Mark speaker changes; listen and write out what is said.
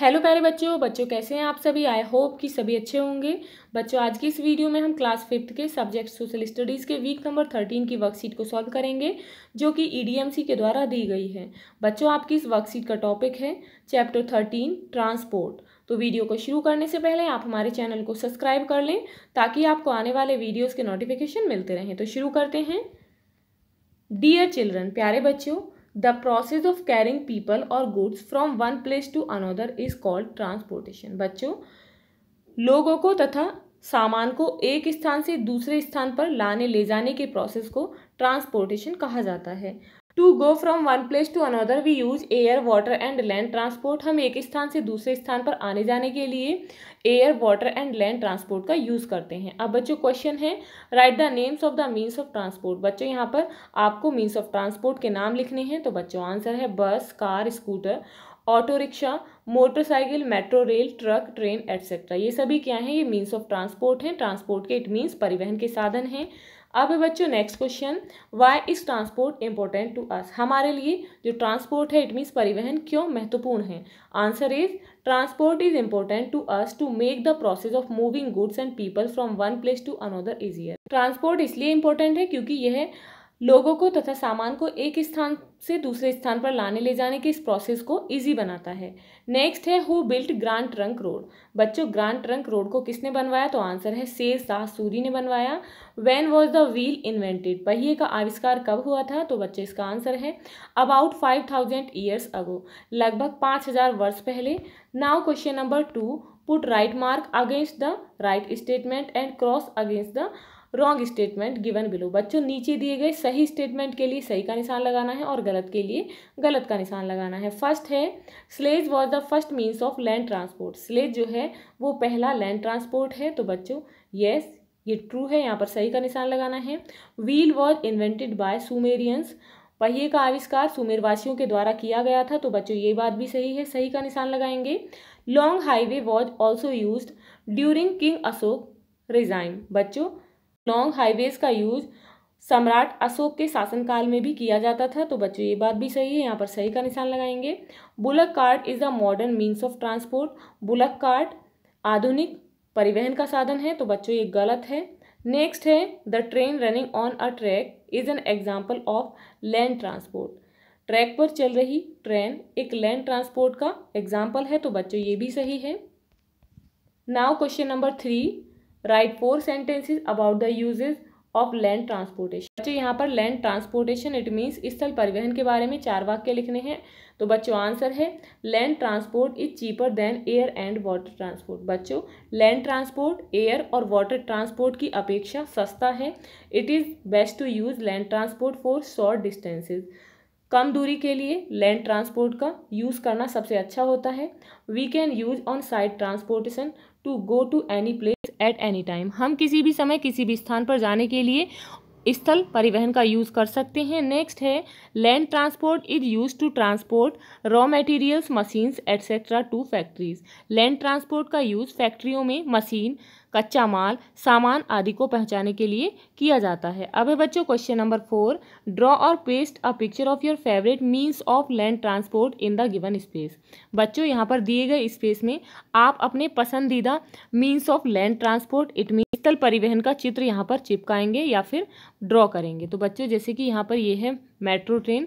Speaker 1: hello प्यारे बच्चों बच्चों कैसे हैं आप सभी आई होप कि सभी अच्छे होंगे बच्चों आज की इस वीडियो में हम क्लास फिफ्थ के सब्जेक्ट सोशल स्टडीज़ के वीक नंबर थर्टीन की वर्कशीट को सॉल्व करेंगे जो कि ईडीएमसी e के द्वारा दी गई है बच्चों आपकी इस वर्कशीट का टॉपिक है चैप्टर थर्टीन ट्रांसपोर्ट तो वीडियो को शुरू करने से पहले आप हमारे चैनल को सब्सक्राइब कर लें ताकि आपको आने वाले वीडियोज़ के नोटिफिकेशन मिलते रहें तो शुरू करते हैं डियर चिल्ड्रन प्यारे बच्चों the process of carrying people और goods from one place to another is called transportation बच्चों लोगों को तथा सामान को एक स्थान से दूसरे स्थान पर लाने ले जाने के प्रोसेस को ट्रांसपोर्टेशन कहा जाता है to go from one place to another we use air water and land transport हम एक स्थान से दूसरे स्थान पर आने जाने के लिए air water and land transport का यूज़ करते हैं अब बच्चों क्वेश्चन है write the names of the means of transport बच्चों यहाँ पर आपको मीन्स ऑफ ट्रांसपोर्ट के नाम लिखने हैं तो बच्चों आंसर है bus car scooter auto rickshaw motorcycle metro rail truck train etcetera ये सभी क्या हैं ये मीन्स ऑफ ट्रांसपोर्ट हैं ट्रांसपोर्ट के इट मीन्स परिवहन के साधन हैं अब बच्चों next question why is transport important to us हमारे लिए जो ट्रांसपोर्ट है इट मीन्स परिवहन क्यों महत्वपूर्ण है answer is transport is important to us to make the process of moving goods and people from one place to another easier transport इसलिए important है क्योंकि यह लोगों को तथा सामान को एक स्थान से दूसरे स्थान पर लाने ले जाने के इस प्रोसेस को इजी बनाता है नेक्स्ट है who built grand trunk road बच्चों ग्रांड ट्रंक रोड को किसने बनवाया तो आंसर है शेर शाह सूरी ने बनवाया when was the wheel invented पहिए का आविष्कार कब हुआ था तो बच्चों इसका आंसर है about five thousand years ago लगभग पाँच हज़ार वर्ष पहले now question number two put right mark against the right statement and cross against the wrong statement given below बच्चों नीचे दिए गए सही स्टेटमेंट के लिए सही का निशान लगाना है और गलत के लिए गलत का निशान लगाना है फर्स्ट है sledge was the first means of land transport sledge जो है वो पहला लैंड ट्रांसपोर्ट है तो बच्चों येस ये ट्रू है यहाँ पर सही का निशान लगाना है wheel was invented by Sumerians पहिए का आविष्कार सुमेरवासियों के द्वारा किया गया था तो बच्चों ये बात भी सही है सही का निशान लगाएंगे long highway was also use during king Ashok reign बच्चों लॉन्ग हाईवेज का यूज सम्राट अशोक के शासनकाल में भी किया जाता था तो बच्चों ये बात भी सही है यहाँ पर सही का निशान लगाएंगे bullock cart is the modern means of transport bullock cart आधुनिक परिवहन का साधन है तो बच्चों ये गलत है नेक्स्ट है the train running on a track is an example of land transport track पर चल रही ट्रेन एक लैंड ट्रांसपोर्ट का एग्जाम्पल है तो बच्चों ये भी सही है now question number three write four sentences about the usages of land transportation बच्चे यहाँ पर लैंड ट्रांसपोर्टेशन इट मीन्स स्थल परिवहन के बारे में चार वाक्य लिखने हैं तो बच्चों आंसर है land transport is cheaper than air and water transport बच्चों लैंड ट्रांसपोर्ट एयर और वाटर ट्रांसपोर्ट की अपेक्षा सस्ता है it is best to use land transport for short distances कम दूरी के लिए लैंड ट्रांसपोर्ट का यूज़ करना सबसे अच्छा होता है we can use on side transportation to go to any place at any time हम किसी भी समय किसी भी स्थान पर जाने के लिए स्थल परिवहन का यूज़ कर सकते हैं नेक्स्ट है land transport is use to transport raw materials machines etcetera to factories land transport का यूज़ फैक्ट्रियों में मशीन कच्चा माल सामान आदि को पहचाने के लिए किया जाता है अब है बच्चों question number four draw or paste a picture of your favourite means of land transport in the given space बच्चों यहाँ पर दिए गए स्पेस में आप अपने पसंदीदा means of land transport it mean स्थल परिवहन का चित्र यहाँ पर चिपकाएंगे या फिर ड्रॉ करेंगे तो बच्चों जैसे कि यहाँ पर ये है मेट्रो ट्रेन